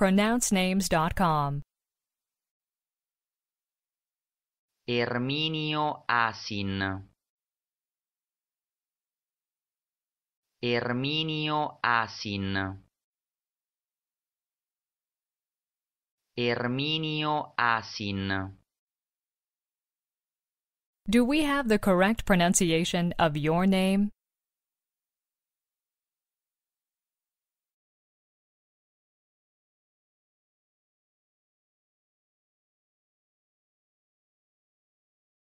pronouncenames.com. Erminio Asin. Erminio Asin. Erminio Asin. Do we have the correct pronunciation of your name?